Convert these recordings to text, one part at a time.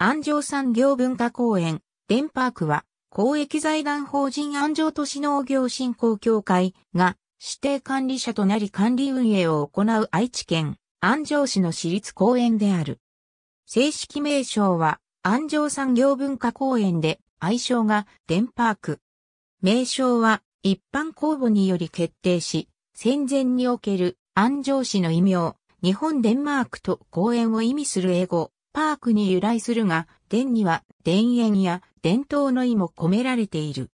安城産業文化公園、デンパークは、公益財団法人安城都市農業振興協会が指定管理者となり管理運営を行う愛知県安城市の市立公園である。正式名称は安城産業文化公園で愛称がデンパーク。名称は一般公募により決定し、戦前における安城市の異名、日本デンマークと公園を意味する英語、パークに由来するが、伝には田園や伝統の意も込められている。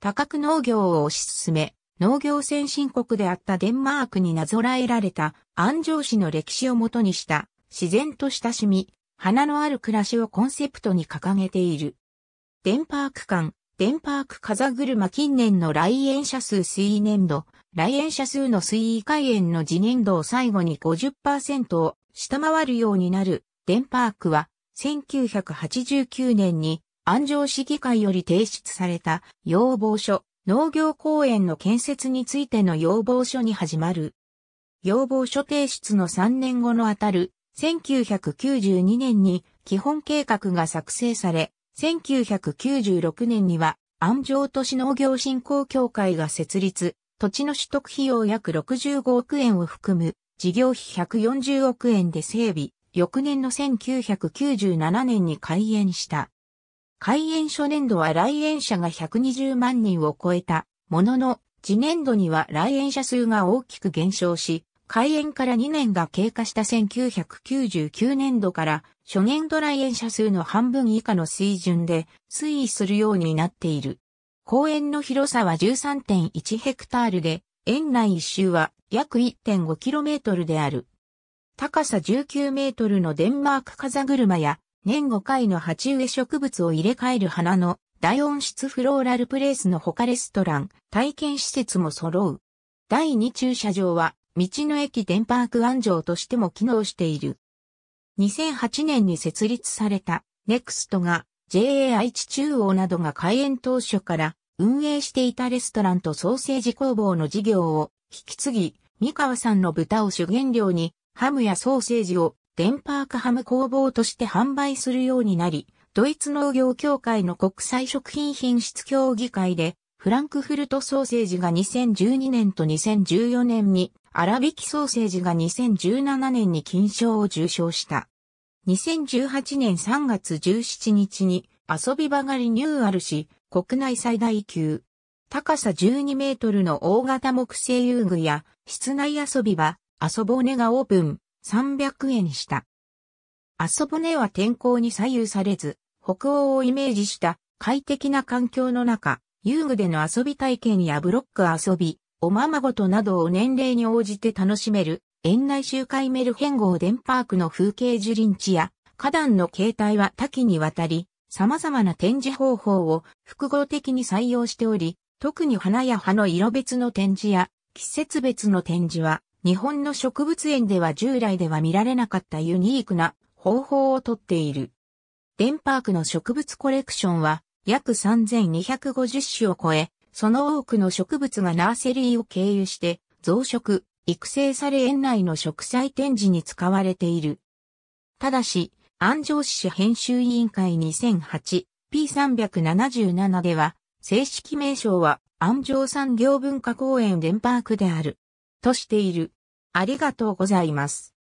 多角農業を推し進め、農業先進国であったデンマークになぞらえられた安城市の歴史をもとにした自然と親しみ、花のある暮らしをコンセプトに掲げている。デンパーク館、デンパーク風車近年の来園者数水年度、来園者数の推移開園の次年度を最後に50%を下回るようになるデンパークは、1989年に安城市議会より提出された要望書、農業公園の建設についての要望書に始まる。要望書提出の3年後のあたる、1992年に基本計画が作成され、1996年には安城都市農業振興協会が設立、土地の取得費用約65億円を含む、事業費140億円で整備、翌年の1997年に開園した。開園初年度は来園者が120万人を超えたものの、次年度には来園者数が大きく減少し、開園から2年が経過した1999年度から初年度来園者数の半分以下の水準で推移するようになっている。公園の広さは13.1ヘクタールで、園内一周は約1 5トルである。高さ19メートルのデンマーク風車や、年5回の鉢植え植物を入れ替える花の大音質フローラルプレイスの他レストラン、体験施設も揃う。第2駐車場は、道の駅デンパーク安城としても機能している。2008年に設立された、ネクストが JA 愛知中央などが開園当初から運営していたレストランとソーセージ工房の事業を引き継ぎ、三河さんの豚を主原料にハムやソーセージをデンパークハム工房として販売するようになり、ドイツ農業協会の国際食品品質協議会で、フランクフルトソーセージが2012年と2014年に、粗引きソーセージが2017年に金賞を受賞した。2018年3月17日に遊び場がリニューアルし、国内最大級、高さ12メートルの大型木製遊具や室内遊び場、遊ぼねがオープン、300円した。遊ぼねは天候に左右されず、北欧をイメージした快適な環境の中、遊具での遊び体験やブロック遊び、おままごとなどを年齢に応じて楽しめる、園内周回メル変号電パークの風景樹林地や、花壇の形態は多岐にわたり、様々な展示方法を複合的に採用しており、特に花や葉の色別の展示や季節別の展示は日本の植物園では従来では見られなかったユニークな方法をとっている。デンパークの植物コレクションは約3250種を超え、その多くの植物がナーセリーを経由して増殖、育成され園内の植栽展示に使われている。ただし、安城市編集委員会 2008P377 では、正式名称は安城産業文化公園デンパークである。としている。ありがとうございます。